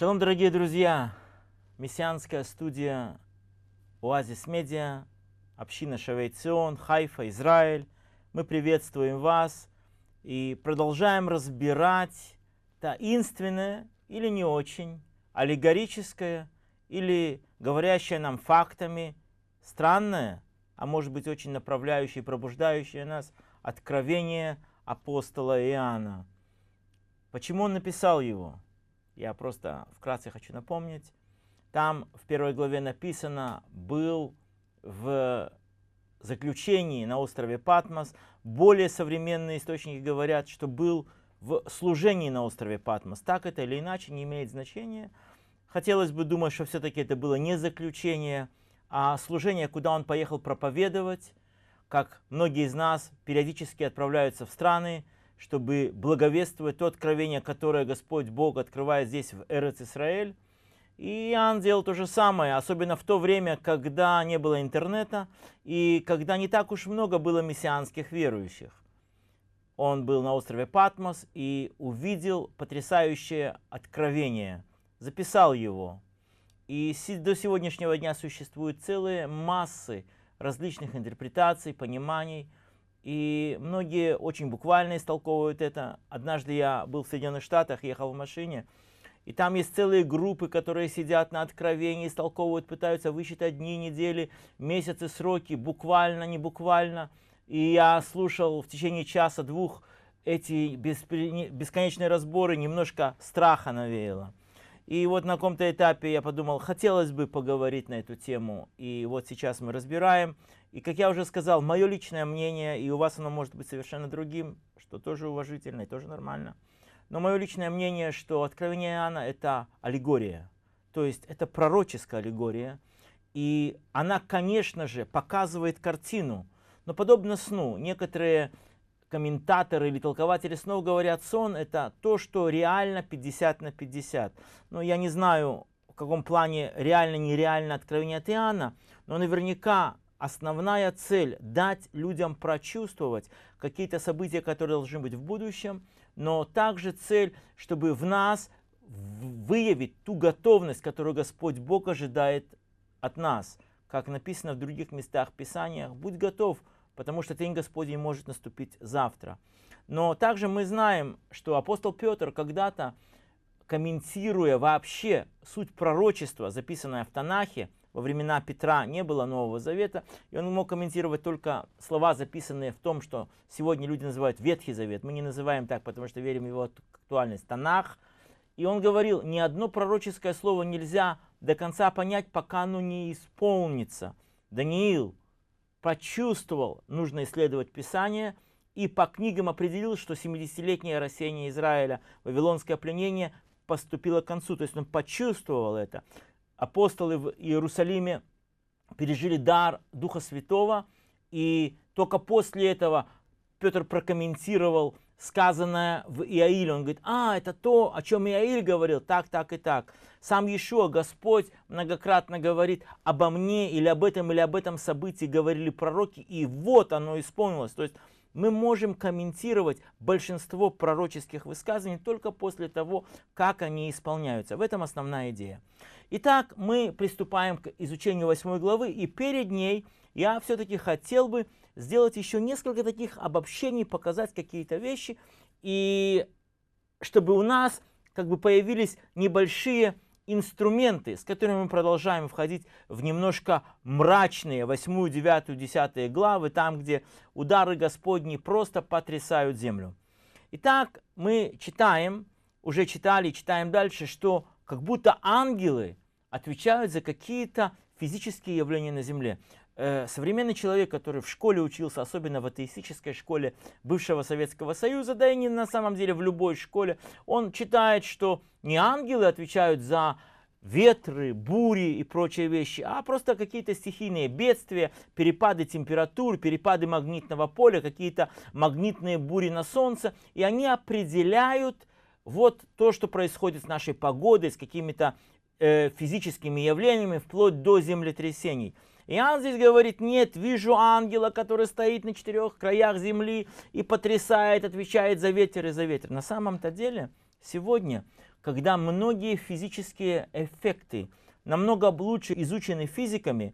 Шалом, дорогие друзья! Мессианская студия Оазис Медиа, община Шавейцион, Хайфа, Израиль. Мы приветствуем вас и продолжаем разбирать таинственное или не очень, аллегорическое или говорящее нам фактами, странное, а может быть очень направляющее и пробуждающее нас откровение апостола Иоанна. Почему он написал его? я просто вкратце хочу напомнить. Там в первой главе написано, был в заключении на острове Патмос. Более современные источники говорят, что был в служении на острове Патмос. Так это или иначе не имеет значения. Хотелось бы думать, что все-таки это было не заключение, а служение, куда он поехал проповедовать. Как многие из нас периодически отправляются в страны, чтобы благовествовать то откровение, которое Господь Бог открывает здесь в Эрец Исраэль. И Иоанн делал то же самое, особенно в то время, когда не было интернета и когда не так уж много было мессианских верующих. Он был на острове Патмос и увидел потрясающее откровение, записал его. И до сегодняшнего дня существуют целые массы различных интерпретаций, пониманий – и многие очень буквально истолковывают это. Однажды я был в Соединенных Штатах, ехал в машине, и там есть целые группы, которые сидят на откровении, истолковывают, пытаются высчитать дни, недели, месяцы, сроки, буквально, не буквально. И я слушал в течение часа-двух эти бесконечные разборы, немножко страха навеяло. И вот на каком-то этапе я подумал, хотелось бы поговорить на эту тему. И вот сейчас мы разбираем. И как я уже сказал, мое личное мнение, и у вас оно может быть совершенно другим, что тоже уважительно и тоже нормально. Но мое личное мнение, что Откровение Иоанна – это аллегория. То есть это пророческая аллегория. И она, конечно же, показывает картину. Но подобно сну, некоторые комментаторы или толкователи снова говорят, сон это то, что реально 50 на 50. Но я не знаю, в каком плане реально-нереально откровение от Иоанна, но наверняка основная цель – дать людям прочувствовать какие-то события, которые должны быть в будущем, но также цель, чтобы в нас выявить ту готовность, которую Господь Бог ожидает от нас. Как написано в других местах Писания, будь готов потому что день Господень может наступить завтра. Но также мы знаем, что апостол Петр когда-то, комментируя вообще суть пророчества, записанное в Танахе, во времена Петра не было Нового Завета, и он мог комментировать только слова, записанные в том, что сегодня люди называют Ветхий Завет. Мы не называем так, потому что верим в его актуальность. Танах. И он говорил, ни одно пророческое слово нельзя до конца понять, пока оно не исполнится. Даниил, почувствовал, нужно исследовать Писание, и по книгам определил, что 70-летнее рассеяние Израиля, вавилонское пленение поступило к концу. То есть он почувствовал это. Апостолы в Иерусалиме пережили дар Духа Святого, и только после этого Петр прокомментировал сказанное в Иаиле. Он говорит, а, это то, о чем Иаиль говорил, так, так и так. Сам Иешуа, Господь, многократно говорит обо мне или об этом, или об этом событии говорили пророки, и вот оно исполнилось. То есть мы можем комментировать большинство пророческих высказываний только после того, как они исполняются. В этом основная идея. Итак, мы приступаем к изучению 8 главы, и перед ней я все-таки хотел бы сделать еще несколько таких обобщений, показать какие-то вещи, и чтобы у нас как бы появились небольшие инструменты, с которыми мы продолжаем входить в немножко мрачные 8, 9, 10 главы, там, где удары Господни просто потрясают землю. Итак, мы читаем, уже читали, читаем дальше, что как будто ангелы отвечают за какие-то физические явления на земле. Э, современный человек, который в школе учился, особенно в атеистической школе бывшего Советского Союза, да и не на самом деле в любой школе, он читает, что не ангелы отвечают за ветры, бури и прочие вещи, а просто какие-то стихийные бедствия, перепады температур, перепады магнитного поля, какие-то магнитные бури на Солнце, и они определяют вот то, что происходит с нашей погодой, с какими-то э, физическими явлениями, вплоть до землетрясений – и он здесь говорит, нет, вижу ангела, который стоит на четырех краях земли и потрясает, отвечает за ветер и за ветер. На самом-то деле, сегодня, когда многие физические эффекты намного лучше изучены физиками,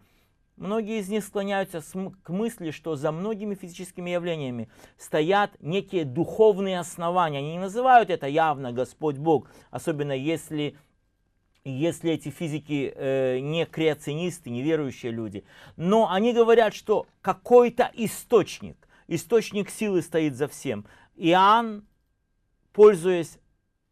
Многие из них склоняются к мысли, что за многими физическими явлениями стоят некие духовные основания. Они не называют это явно Господь Бог, особенно если если эти физики э, не креационисты, не верующие люди. Но они говорят, что какой-то источник, источник силы стоит за всем. Иоанн, пользуясь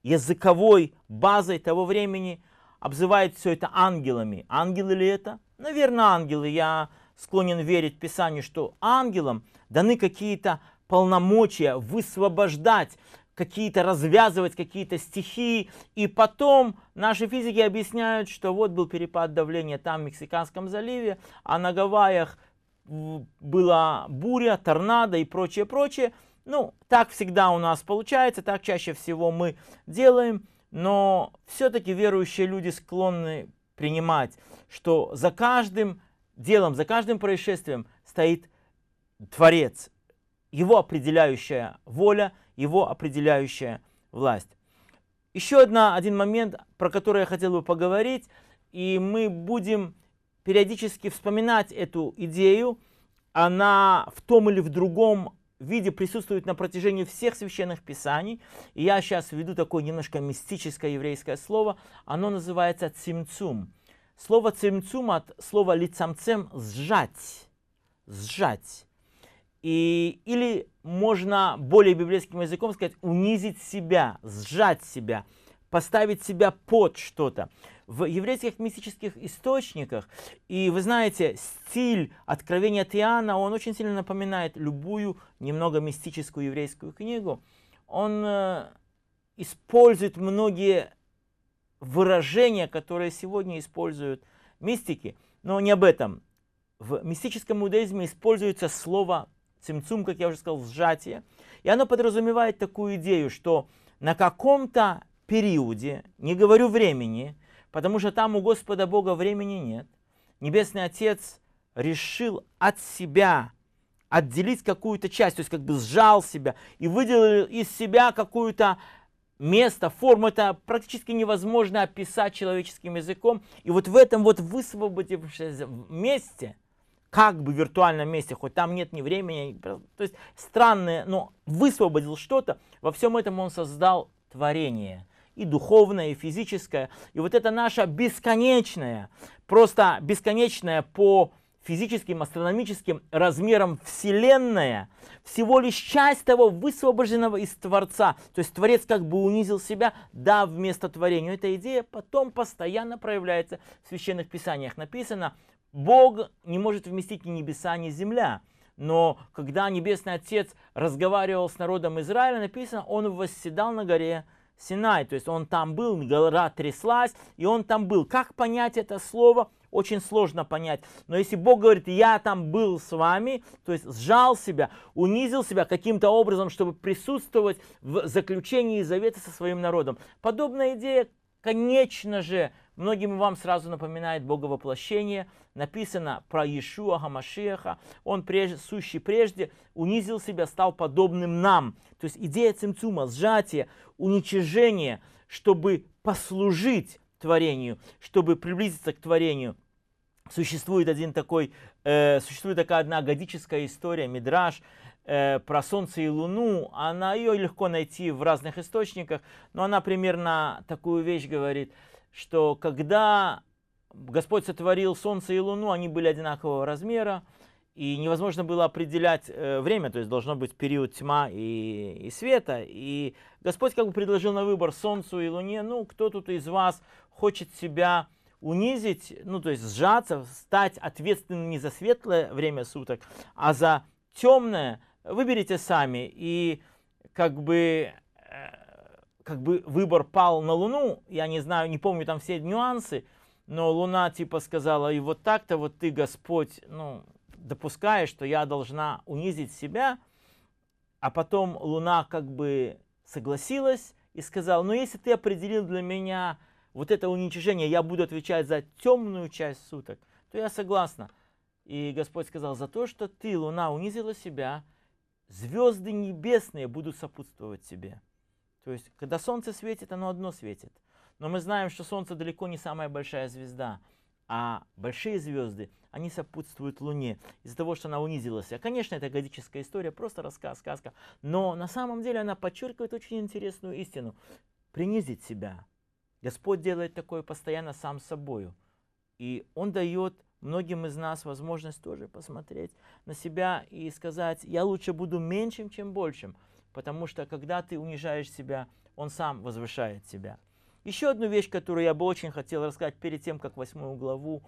языковой базой того времени, обзывает все это ангелами. Ангелы ли это? Наверное, ангелы. Я склонен верить Писанию, что ангелам даны какие-то полномочия высвобождать какие-то развязывать какие-то стихии И потом наши физики объясняют, что вот был перепад давления там, в Мексиканском заливе, а на Гавайях была буря, торнадо и прочее, прочее. Ну, так всегда у нас получается, так чаще всего мы делаем, но все-таки верующие люди склонны принимать, что за каждым делом, за каждым происшествием стоит Творец, его определяющая воля – его определяющая власть. Еще одна, один момент, про который я хотел бы поговорить, и мы будем периодически вспоминать эту идею, она в том или в другом виде присутствует на протяжении всех священных писаний. И я сейчас введу такое немножко мистическое еврейское слово. Оно называется цимцум. Слово цимцум от слова лицамцем «сжать». «Сжать». И, или можно более библейским языком сказать унизить себя, сжать себя, поставить себя под что-то. В еврейских мистических источниках, и вы знаете, стиль Откровения Тиана, он очень сильно напоминает любую немного мистическую еврейскую книгу. Он э, использует многие выражения, которые сегодня используют мистики, но не об этом. В мистическом иудаизме используется слово цимцум, как я уже сказал, сжатие. И оно подразумевает такую идею, что на каком-то периоде, не говорю времени, потому что там у Господа Бога времени нет, Небесный Отец решил от себя отделить какую-то часть, то есть как бы сжал себя и выделил из себя какую-то место, форму, это практически невозможно описать человеческим языком. И вот в этом вот высвободившемся месте – как бы виртуальном месте, хоть там нет ни времени, то есть странное, но высвободил что-то, во всем этом он создал творение, и духовное, и физическое, и вот это наше бесконечное, просто бесконечное по физическим, астрономическим размерам Вселенная, всего лишь часть того высвобожденного из Творца. То есть Творец как бы унизил себя, да, вместо творения. Эта идея потом постоянно проявляется в священных писаниях. Написано, Бог не может вместить ни небеса, ни земля. Но когда Небесный Отец разговаривал с народом Израиля, написано, он восседал на горе Синай. То есть он там был, гора тряслась, и он там был. Как понять это слово? Очень сложно понять. Но если Бог говорит, я там был с вами, то есть сжал себя, унизил себя каким-то образом, чтобы присутствовать в заключении завета со своим народом. Подобная идея, конечно же, Многим вам сразу напоминает Бога воплощение. Написано про Иешуа Хамашеха. Он, прежде, сущий прежде, унизил себя, стал подобным нам. То есть идея цимцума, сжатие, уничижение, чтобы послужить творению, чтобы приблизиться к творению. Существует, один такой, э, существует такая одна годическая история, мидраж, э, про Солнце и Луну, она ее легко найти в разных источниках, но она примерно такую вещь говорит – что когда Господь сотворил солнце и луну, они были одинакового размера, и невозможно было определять э, время, то есть должно быть период тьма и, и света. И Господь как бы предложил на выбор солнцу и луне, ну, кто тут из вас хочет себя унизить, ну, то есть сжаться, стать ответственным не за светлое время суток, а за темное, выберите сами. И как бы э, как бы выбор пал на Луну, я не знаю, не помню там все нюансы, но Луна типа сказала, и вот так-то вот ты, Господь, ну, допускаешь, что я должна унизить себя, а потом Луна как бы согласилась и сказала, ну, если ты определил для меня вот это уничижение, я буду отвечать за темную часть суток, то я согласна. И Господь сказал, за то, что ты, Луна, унизила себя, звезды небесные будут сопутствовать тебе. То есть, когда Солнце светит, оно одно светит. Но мы знаем, что Солнце далеко не самая большая звезда, а большие звезды, они сопутствуют Луне из-за того, что она унизилась. А, конечно, это годическая история, просто рассказ, сказка. Но на самом деле она подчеркивает очень интересную истину. Принизить себя. Господь делает такое постоянно сам собою. И Он дает многим из нас возможность тоже посмотреть на себя и сказать, я лучше буду меньшим, чем большим. Потому что когда ты унижаешь себя, он сам возвышает тебя. Еще одну вещь, которую я бы очень хотел рассказать перед тем, как восьмую главу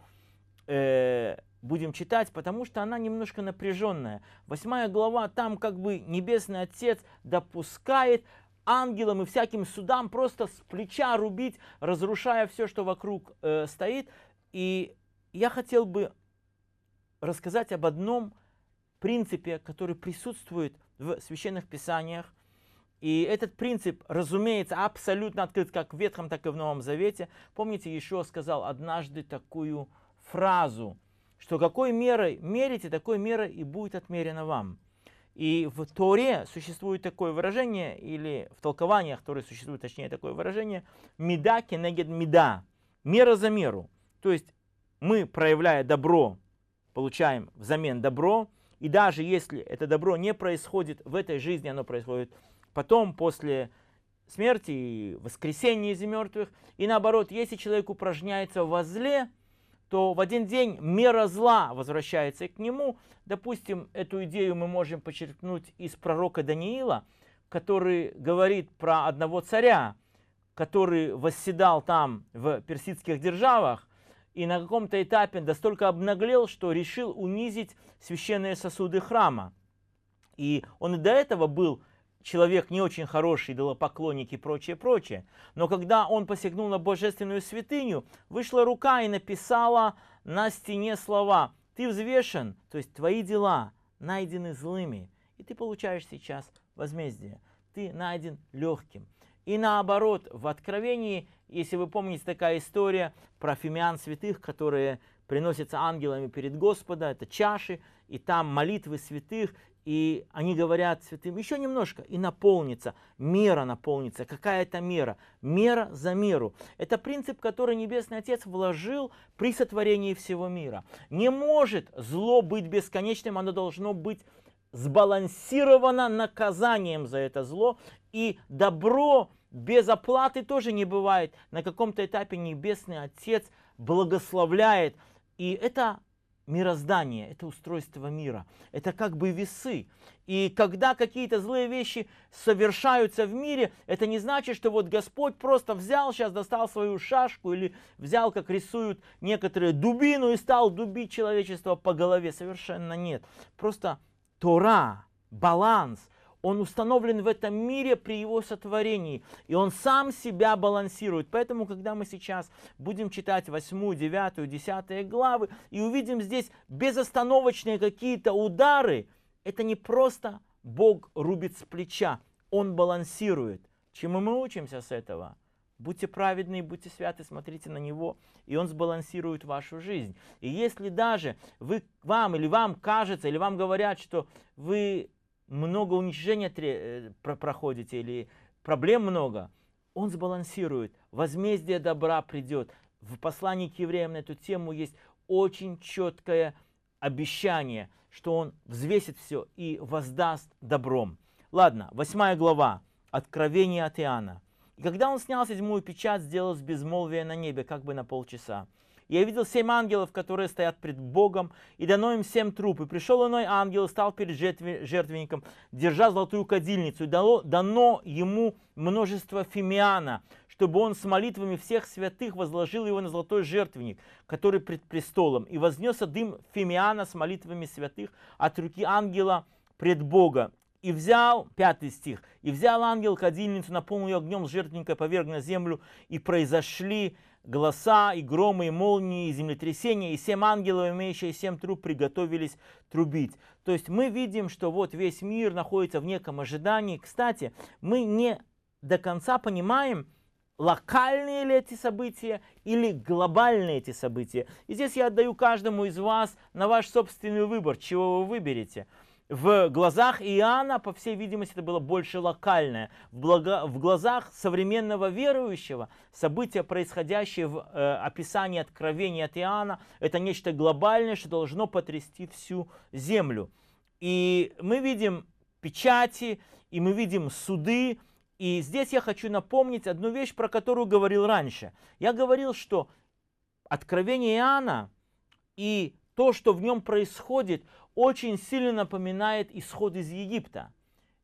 э, будем читать, потому что она немножко напряженная. Восьмая глава, там как бы Небесный Отец допускает ангелам и всяким судам просто с плеча рубить, разрушая все, что вокруг э, стоит. И я хотел бы рассказать об одном принципе, который присутствует в священных писаниях. И этот принцип, разумеется, абсолютно открыт как в Ветхом, так и в Новом Завете. Помните, еще сказал однажды такую фразу, что какой мерой мерите, такой мерой и будет отмерено вам. И в Торе существует такое выражение, или в толкованиях Торы существует, точнее, такое выражение, «меда кенегед меда», «мера за меру». То есть мы, проявляя добро, получаем взамен добро, и даже если это добро не происходит в этой жизни, оно происходит потом, после смерти и воскресения из мертвых. И наоборот, если человек упражняется во зле, то в один день мера зла возвращается к нему. Допустим, эту идею мы можем подчеркнуть из пророка Даниила, который говорит про одного царя, который восседал там в персидских державах, и на каком-то этапе настолько обнаглел, что решил унизить священные сосуды храма. И он и до этого был человек не очень хороший, идолопоклонник и прочее, прочее. Но когда он посягнул на божественную святыню, вышла рука и написала на стене слова «Ты взвешен», то есть твои дела найдены злыми, и ты получаешь сейчас возмездие. Ты найден легким. И наоборот, в Откровении если вы помните, такая история про фимиан святых, которые приносятся ангелами перед Господа, это чаши, и там молитвы святых, и они говорят святым, еще немножко, и наполнится, мера наполнится, какая это мера, мера за меру. Это принцип, который Небесный Отец вложил при сотворении всего мира. Не может зло быть бесконечным, оно должно быть сбалансировано наказанием за это зло, и добро без оплаты тоже не бывает. На каком-то этапе Небесный Отец благословляет. И это мироздание, это устройство мира, это как бы весы. И когда какие-то злые вещи совершаются в мире, это не значит, что вот Господь просто взял, сейчас достал свою шашку или взял, как рисуют некоторые, дубину и стал дубить человечество по голове. Совершенно нет. Просто Тора, баланс – он установлен в этом мире при его сотворении, и он сам себя балансирует. Поэтому, когда мы сейчас будем читать 8, 9, 10 главы и увидим здесь безостановочные какие-то удары, это не просто Бог рубит с плеча, он балансирует. Чему мы учимся с этого? Будьте праведны, будьте святы, смотрите на Него, и Он сбалансирует вашу жизнь. И если даже вы, вам или вам кажется, или вам говорят, что вы много уничтожения э, про, проходите или проблем много, он сбалансирует. Возмездие добра придет. В послании к евреям на эту тему есть очень четкое обещание, что он взвесит все и воздаст добром. Ладно, восьмая глава, Откровение от Иоанна. И когда он снял седьмую печать, сделалось безмолвие на небе, как бы на полчаса. Я видел семь ангелов, которые стоят пред Богом, и дано им семь труп. И пришел иной ангел и стал перед жертвенником, держа золотую кадильницу, и дало, дано ему множество фимиана, чтобы он с молитвами всех святых возложил его на золотой жертвенник, который пред престолом, и вознесся дым фимиана с молитвами святых от руки ангела пред Бога. И взял, пятый стих, и взял ангел кадильницу, наполнил ее огнем с жертвенника, поверг на землю, и произошли голоса, и громы, и молнии, и землетрясения, и семь ангелов, имеющие семь труб, приготовились трубить. То есть мы видим, что вот весь мир находится в неком ожидании. Кстати, мы не до конца понимаем, локальные ли эти события или глобальные эти события. И здесь я отдаю каждому из вас на ваш собственный выбор, чего вы выберете – в глазах Иоанна, по всей видимости, это было больше локальное. В, благо, в глазах современного верующего события, происходящие в э, описании откровения от Иоанна, это нечто глобальное, что должно потрясти всю землю. И мы видим печати, и мы видим суды. И здесь я хочу напомнить одну вещь, про которую говорил раньше. Я говорил, что откровение Иоанна и то, что в нем происходит, очень сильно напоминает исход из Египта.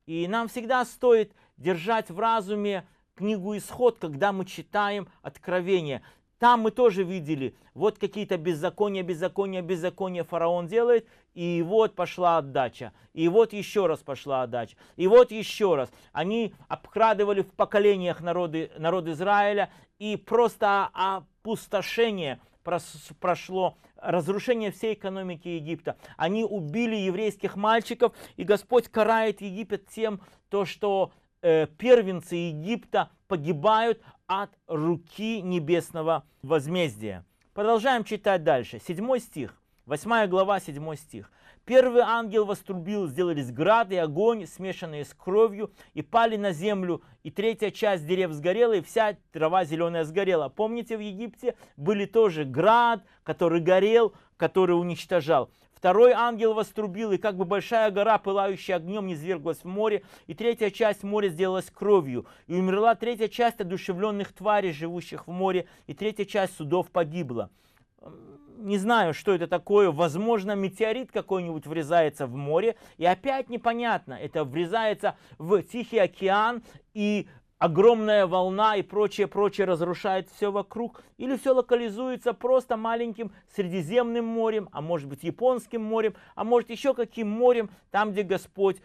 И нам всегда стоит держать в разуме книгу «Исход», когда мы читаем Откровение. Там мы тоже видели, вот какие-то беззакония, беззакония, беззакония фараон делает, и вот пошла отдача, и вот еще раз пошла отдача, и вот еще раз. Они обкрадывали в поколениях народы, народ Израиля и просто а, а, пустошение прошло, разрушение всей экономики Египта. Они убили еврейских мальчиков, и Господь карает Египет тем, то, что э, первенцы Египта погибают от руки небесного возмездия. Продолжаем читать дальше. 7 стих, 8 глава, 7 стих. Первый ангел вострубил, сделались град и огонь, смешанные с кровью, и пали на землю, и третья часть дерев сгорела, и вся трава зеленая сгорела. Помните, в Египте были тоже град, который горел, который уничтожал. Второй ангел вострубил, и как бы большая гора, пылающая огнем, низверглась в море, и третья часть моря сделалась кровью, и умерла третья часть одушевленных тварей, живущих в море, и третья часть судов погибла не знаю, что это такое, возможно, метеорит какой-нибудь врезается в море, и опять непонятно, это врезается в Тихий океан, и огромная волна и прочее, прочее разрушает все вокруг, или все локализуется просто маленьким Средиземным морем, а может быть Японским морем, а может еще каким морем, там, где Господь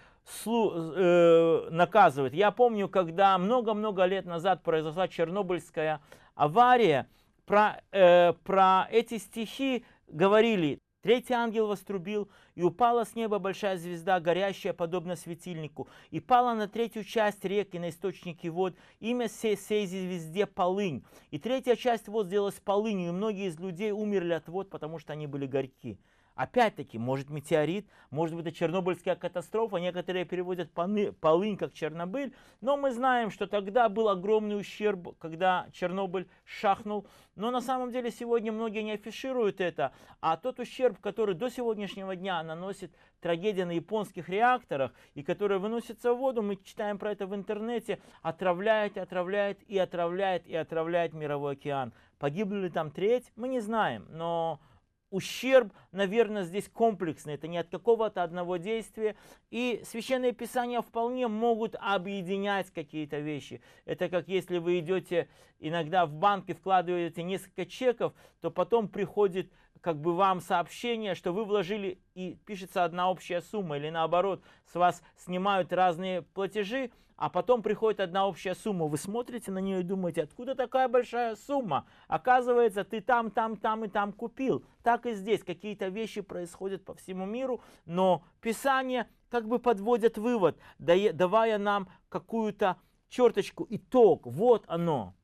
э, наказывает. Я помню, когда много-много лет назад произошла Чернобыльская авария, про, э, про эти стихи говорили. Третий ангел вострубил, и упала с неба большая звезда, горящая, подобно светильнику, и пала на третью часть реки, на источники вод, имя сей, сей звезде полынь. И третья часть вод сделалась полынью, и многие из людей умерли от вод, потому что они были горьки. Опять-таки, может метеорит, может быть это чернобыльская катастрофа, некоторые переводят полы, полынь как Чернобыль, но мы знаем, что тогда был огромный ущерб, когда Чернобыль шахнул, но на самом деле сегодня многие не афишируют это, а тот ущерб, который до сегодняшнего дня наносит трагедия на японских реакторах, и который выносится в воду, мы читаем про это в интернете, отравляет, отравляет и отравляет и отравляет мировой океан. Погибли ли там треть, мы не знаем, но ущерб, наверное, здесь комплексный, это не от какого-то одного действия. И священные писания вполне могут объединять какие-то вещи. Это как если вы идете иногда в банк и вкладываете несколько чеков, то потом приходит как бы вам сообщение, что вы вложили и пишется одна общая сумма, или наоборот, с вас снимают разные платежи, а потом приходит одна общая сумма. Вы смотрите на нее и думаете, откуда такая большая сумма? Оказывается, ты там, там, там и там купил. Так и здесь. Какие-то вещи происходят по всему миру, но Писание как бы подводит вывод, давая нам какую-то черточку, итог. Вот оно.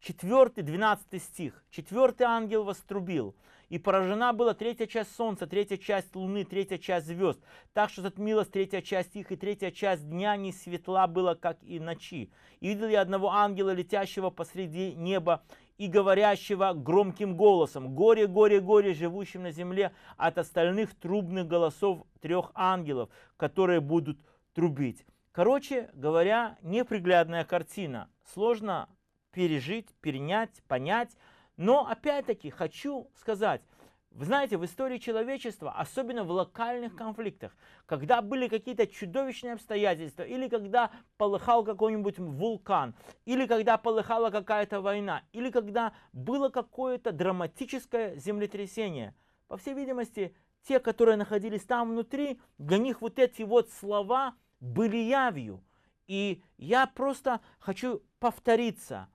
4, 12 стих. Четвертый ангел вострубил, и поражена была третья часть солнца, третья часть луны, третья часть звезд, так что затмилась третья часть их, и третья часть дня не светла была, как и ночи. И видел я одного ангела, летящего посреди неба, и говорящего громким голосом, «Горе, горе, горе, живущим на земле от остальных трубных голосов трех ангелов, которые будут трубить». Короче говоря, неприглядная картина. Сложно пережить, перенять, понять. Но опять-таки хочу сказать, вы знаете, в истории человечества, особенно в локальных конфликтах, когда были какие-то чудовищные обстоятельства, или когда полыхал какой-нибудь вулкан, или когда полыхала какая-то война, или когда было какое-то драматическое землетрясение, по всей видимости, те, которые находились там внутри, для них вот эти вот слова были явью. И я просто хочу повториться,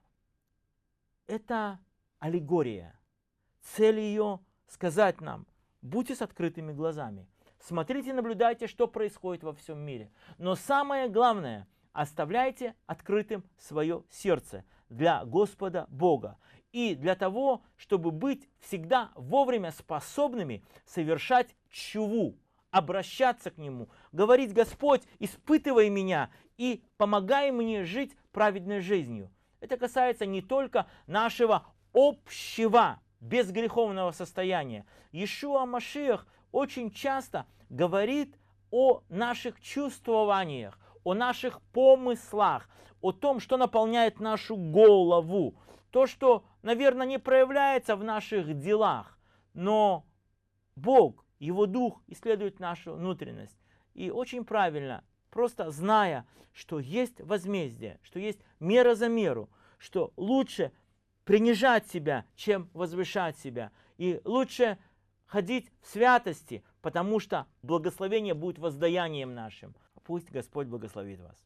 это аллегория. Цель ее сказать нам, будьте с открытыми глазами, смотрите, наблюдайте, что происходит во всем мире. Но самое главное, оставляйте открытым свое сердце для Господа Бога и для того, чтобы быть всегда вовремя способными совершать чуву, обращаться к Нему, говорить «Господь, испытывай меня и помогай мне жить праведной жизнью». Это касается не только нашего общего безгреховного состояния. Ишуа Машиах очень часто говорит о наших чувствованиях, о наших помыслах, о том, что наполняет нашу голову, то, что, наверное, не проявляется в наших делах, но Бог, Его Дух исследует нашу внутренность. И очень правильно просто зная, что есть возмездие, что есть мера за меру, что лучше принижать себя, чем возвышать себя. И лучше ходить в святости, потому что благословение будет воздаянием нашим. Пусть Господь благословит вас.